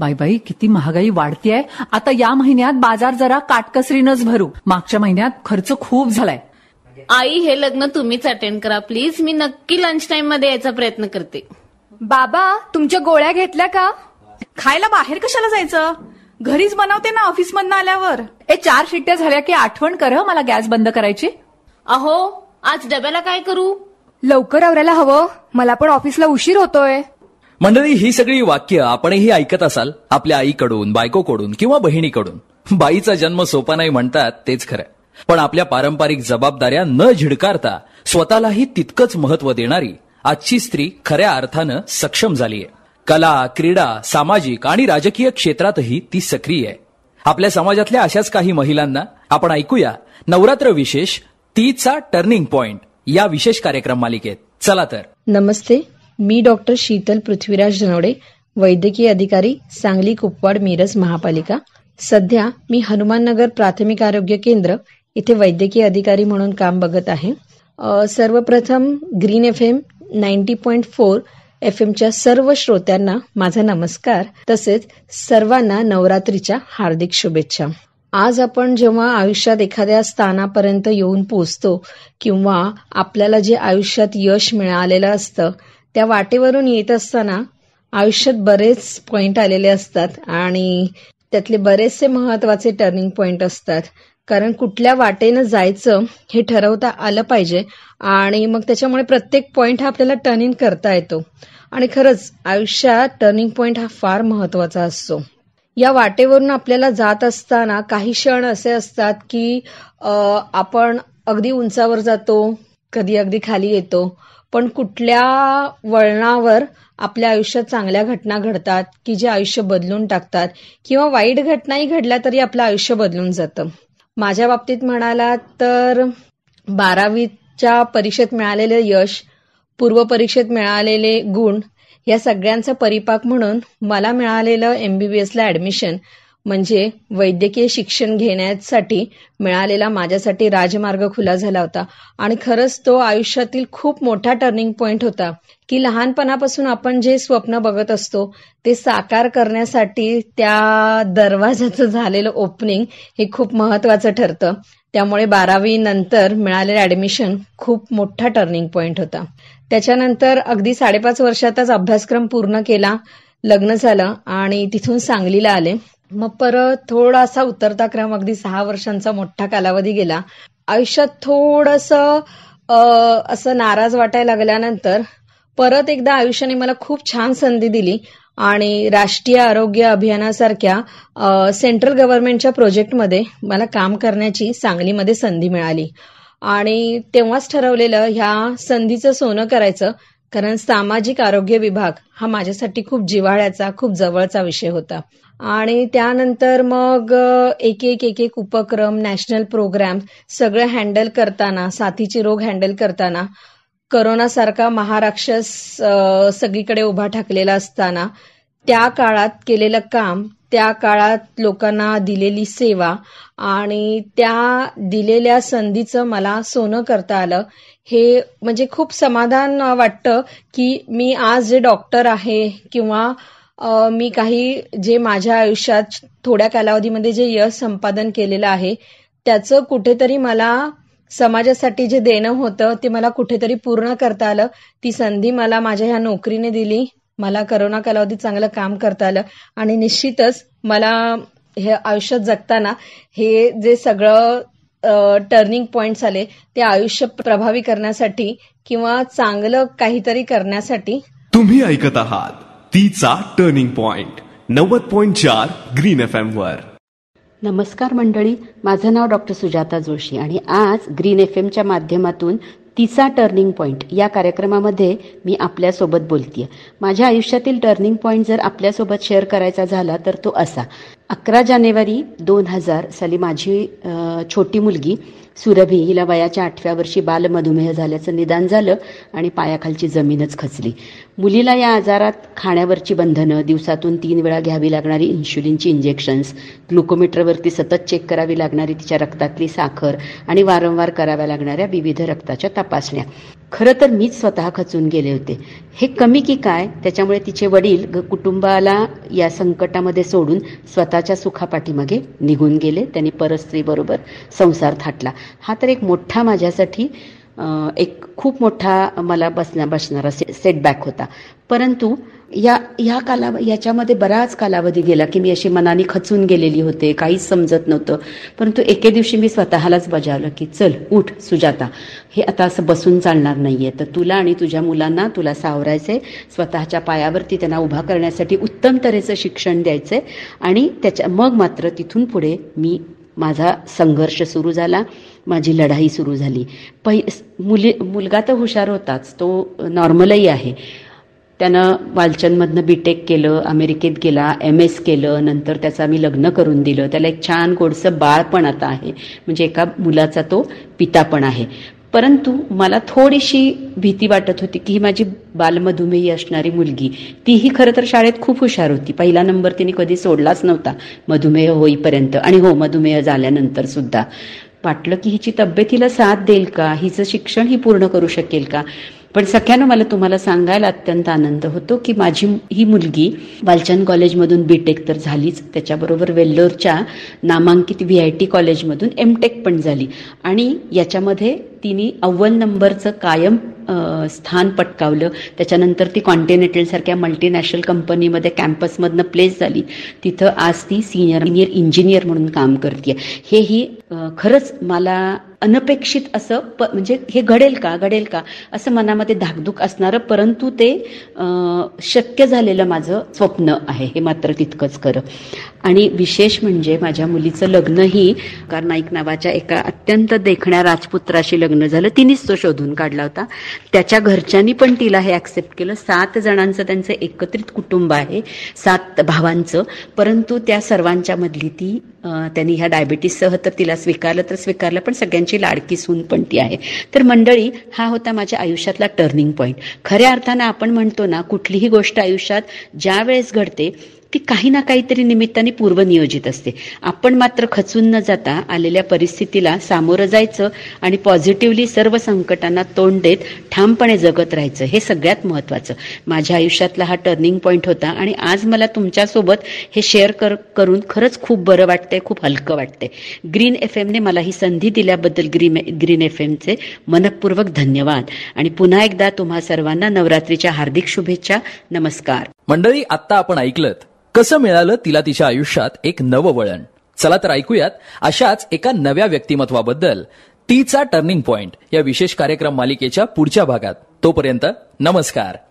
बाई बाई किती महागाई आहे आता या महिन्यात बाजार जरा काटकसरीनच भरू मागच्या महिन्यात खर्च खूप झालाय आई हे लग्न तुम्हीच अटेंड करा प्लीज मी नक्की लंच टाइम मध्ये यायचा प्रयत्न करते बाबा तुमच्या गोळ्या घेतल्या का खायला बाहेर कशाला जायचं घरीच बनवते ना ऑफिस मधून आल्यावर ए चार शिट्ट्या झाल्या की आठवण कर मला गॅस बंद करायची अहो आज डब्याला काय करू लवकर आवरायला हवं मला पण ऑफिसला उशीर होतोय मंडळी ही सगळी वाक्य आपणही ऐकत असाल आपल्या आईकडून बायकोकडून किंवा बहिणीकडून बाईचा जन्म सोपा नाही म्हणतात तेच खरं पण आपल्या पारंपरिक जबाबदाऱ्या न झिडकारता स्वतःलाही तितकंच महत्व देणारी आजची स्त्री खऱ्या अर्थानं सक्षम झालीय कला क्रीडा सामाजिक आणि राजकीय क्षेत्रातही ती सक्रिय आहे आपल्या समाजातल्या अशाच काही महिलांना आपण ऐकूया नवरात्र विशेष तीचा टर्निंग पॉइंट या विशेष कार्यक्रम मालिकेत चला तर नमस्ते मी डॉक्टर शीतल पृथ्वीराज धनवडे वैद्यकीय अधिकारी सांगली कुपवाड मिरज महापालिका सध्या मी हनुमाननगर प्राथमिक आरोग्य केंद्र इथे वैद्यकीय अधिकारी म्हणून काम बघत आहे सर्वप्रथम green F M ninety point four F एमच्या सर्व श्रोत्यांना माझा नमस्कार तसेच सर्वांना नवरात्रीच्या हार्दिक शुभेच्छा आज आपण जेव्हा आयुष्यात एखाद्या स्थानापर्यंत येऊन पोचतो किंवा आपल्याला जे आयुष्यात यश मिळालेलं असतं त्या वाटेवरून येत असताना आयुष्यात बरेच पॉइंट आलेले असतात आणि त्यातले बरेचसे महत्वाचे टर्निंग पॉइंट असतात कारण कुठल्या वाटेनं जायचं हे ठरवता आलं पाहिजे आणि मग त्याच्यामुळे प्रत्येक पॉइंट हा आपल्याला इन करता येतो आणि खरंच आयुष्यात टर्निंग पॉइंट हा फार महत्वाचा असतो या वाटेवरून आपल्याला जात असताना काही क्षण असे असतात की आपण अगदी उंचावर जातो कधी अगदी खाली येतो पण कुठल्या वळणावर आपल्या आयुष्यात चांगल्या घटना घडतात की जे आयुष्य बदलून टाकतात किंवा वाईट घटनाही घडल्या तरी आपलं आयुष्य बदलून जातं माझ्या बाबतीत म्हणाला तर बारावीच्या परीक्षेत मिळालेले यश पूर्व परीक्षेत मिळालेले गुण या सगळ्यांचा परिपाक म्हणून मला मिळालेलं एमबीबीएसला ऍडमिशन म्हणजे वैद्यकीय शिक्षण घेण्यासाठी मिळालेला माझ्यासाठी राजमार्ग खुला झाला होता आणि खरंच तो आयुष्यातील खूप मोठा टर्निंग पॉईंट होता की लहानपणापासून आपण जे स्वप्न बघत असतो ते साकार करण्यासाठी त्या दरवाजाचं झालेलं ओपनिंग हे खूप महत्वाचं ठरतं त्यामुळे बारावी नंतर मिळालेलं ऍडमिशन खूप मोठा टर्निंग पॉइंट होता त्याच्यानंतर अगदी साडेपाच वर्षातच अभ्यासक्रम पूर्ण केला लग्न झालं आणि तिथून सांगलीला आले मग परत थोडासा उतरता क्रम अगदी सहा वर्षांचा मोठा कालावधी गेला आयुष्यात थोडस असं नाराज वाटायला लागल्यानंतर परत एकदा आयुष्याने मला खूप छान संधी दिली आणि राष्ट्रीय आरोग्य अभियानासारख्या सेंट्रल गव्हर्नमेंटच्या प्रोजेक्टमध्ये मला काम करण्याची सांगलीमध्ये संधी मिळाली आणि तेव्हाच ठरवलेलं ह्या संधीचं सोनं करायचं कारण सामाजिक आरोग्य विभाग हा माझ्यासाठी खूप जिव्हाळ्याचा खूप जवळचा विषय होता आणि त्यानंतर मग एक एक एक एक उपक्रम नॅशनल प्रोग्राम सगळं हँडल करताना साथीचे रोग हँडल करताना करोनासारखा महाराक्षस सगळीकडे उभा ठाकलेला असताना त्या काळात केलेलं काम त्या काळात लोकांना दिलेली सेवा आणि त्या दिलेल्या संधीचं मला सोनं करता आलं हे म्हणजे खूप समाधान वाटतं की मी आज जे डॉक्टर आहे किंवा मी काही जे माझ्या आयुष्यात थोड्या कालावधीमध्ये जे यश संपादन केलेलं आहे त्याचं कुठेतरी मला समाजासाठी जे देणं होतं ते मला कुठेतरी पूर्ण करता आलं ती संधी मला माझ्या ह्या नोकरीने दिली मला करोना कालावधीत चांगलं काम करता आलं आणि निश्चितच मला हे आयुष्यात जगताना हे जे सगळं टर्निंग पॉइंट्स आले ते आयुष्य प्रभावी करण्यासाठी किंवा चांगलं काहीतरी करण्यासाठी तुम्ही ऐकत आहात तीचा टर्निंग पॉइंट नव्वद पॉइंट चार ग्रीन एफ वर नमस्कार मंडळी माझं नाव डॉक्टर सुजाता जोशी आणि आज ग्रीन एफ एमच्या माध्यमातून तिचा टर्निंग पॉइंट या कार्यक्रमामध्ये मी आपल्यासोबत बोलते माझ्या आयुष्यातील टर्निंग पॉईंट जर आपल्यासोबत शेअर करायचा झाला तर तो असा अकरा जानेवारी दोन हजार साली माझी छोटी मुलगी सुरभी हिला वयाच्या आठव्या वर्षी मधुमेह झाल्याचं निदान झालं आणि पायाखालची जमीनच खचली मुलीला या आजारात खाण्यावरची बंधनं दिवसातून तीन वेळा घ्यावी लागणारी इन्शुलिनची इंजेक्शन्स ग्लुकोमीटरवरती सतत चेक करावी लागणारी तिच्या रक्तातली साखर आणि वारंवार कराव्या लागणाऱ्या विविध रक्ताच्या तपासण्या खरं तर मीच स्वतः खचून गेले होते हे कमी की काय त्याच्यामुळे तिचे वडील कुटुंबाला या संकटामध्ये सोडून स्वतःच्या सुखापाठीमागे निघून गेले त्यांनी परस्त्रीबरोबर संसार थाटला हा तर एक मोठा माझ्यासाठी एक खूप मोठा मला बसण्या बसणारा से सेटबॅक होता परंतु या या काला याच्यामध्ये बराच कालावधी गेला की मी अशी मनाने खचून गेलेली होते काहीच समजत नव्हतं परंतु एके दिवशी मी स्वतःलाच बजावलं की चल उठ सुजाता हे आता असं बसून चालणार नाहीये तर तुला आणि तुझ्या मुलांना तुला सावरायचे स्वतःच्या पायावरती त्यांना उभा करण्यासाठी उत्तम तऱ्हेचं शिक्षण द्यायचंय आणि त्याच्या मग मात्र तिथून पुढे मी माझा संघर्ष सुरू झाला माझी लढाई सुरू झाली पै मुली मुलगा तर हुशार होताच तो नॉर्मलही आहे त्यानं वालचंदमधनं बी टेक केलं अमेरिकेत गेला एम एस केलं नंतर त्याचं मी लग्न करून दिलं त्याला एक छान गोडसं बाळ पण आता आहे म्हणजे एका मुलाचा तो पिता पण आहे परंतु मला थोडीशी भीती वाटत होती की ही माझी बालमधुमेही असणारी मुलगी तीही खरं तर शाळेत खूप हुशार होती पहिला नंबर तिने कधी सोडलाच नव्हता मधुमेह होईपर्यंत आणि हो मधुमेह झाल्यानंतर सुद्धा वाटलं की हिची तब्येतीला साथ देईल का हिचं शिक्षण ही पूर्ण करू शकेल का पण सख्यानं मला तुम्हाला सांगायला अत्यंत आनंद होतो की माझी ही मुलगी बालचंद कॉलेजमधून बी टेक तर झालीच त्याच्याबरोबर वेल्लोरच्या नामांकित व्ही आय टी कॉलेजमधून एम टेक पण झाली आणि याच्यामध्ये तिने अव्वल नंबरचं कायम स्थान पटकावलं त्याच्यानंतर ती कॉन्टिनेंटल सारख्या मल्टीनॅशनल कंपनीमध्ये कॅम्पसमधनं प्लेस झाली तिथं आज ती सिनियर सिनियर इंजिनियर म्हणून काम करते हेही खरंच मला अनपेक्षित असं प म्हणजे हे घडेल का घडेल का असं मनामध्ये धाकधूक असणारं परंतु ते शक्य झालेलं माझं स्वप्न आहे हे मात्र तितकंच खरं आणि विशेष म्हणजे माझ्या मुलीचं लग्नही कार नाईक नावाच्या एका अत्यंत देखण्या राजपुत्राशी लग्न झालं तिनेच तो शोधून काढला होता त्याच्या घरच्यांनी पण तिला हे ॲक्सेप्ट केलं सात जणांचं त्यांचं एकत्रित कुटुंब आहे सात भावांचं परंतु त्या सर्वांच्या मधली ती त्यांनी ह्या डायबिटीससह तर तिला स्वीकारलं तर स्वीकारलं पण सगळ्यांची लाडकी सून पण ती आहे तर मंडळी हा होता माझ्या आयुष्यातला टर्निंग पॉईंट खऱ्या अर्थानं आपण म्हणतो ना कुठलीही गोष्ट आयुष्यात ज्या वेळेस घडते ती काही ना काहीतरी निमित्ताने पूर्वनियोजित असते आपण मात्र खचून न जाता आलेल्या परिस्थितीला सामोरं जायचं आणि पॉझिटिव्हली सर्व संकटांना तोंड देत ठामपणे जगत राहायचं हे सगळ्यात महत्वाचं माझ्या आयुष्यातला हा टर्निंग पॉईंट होता आणि आज मला तुमच्यासोबत हे शेअर कर करून खरंच खूप बरं वाटतंय खूप हलकं वाटतंय ग्रीन एफ एमने मला ही संधी दिल्याबद्दल ग्रीन ग्रीन एफ एमचे मनपूर्वक धन्यवाद आणि पुन्हा एकदा तुम्हा सर्वांना नवरात्रीच्या हार्दिक शुभेच्छा नमस्कार मंडळी आता आपण ऐकलत कसं मिळालं तिला तिच्या आयुष्यात एक नवं वळण चला तर ऐकूयात अशाच एका नव्या व्यक्तिमत्वाबद्दल तीचा टर्निंग पॉइंट या विशेष कार्यक्रम मालिकेच्या पुढच्या भागात तोपर्यंत नमस्कार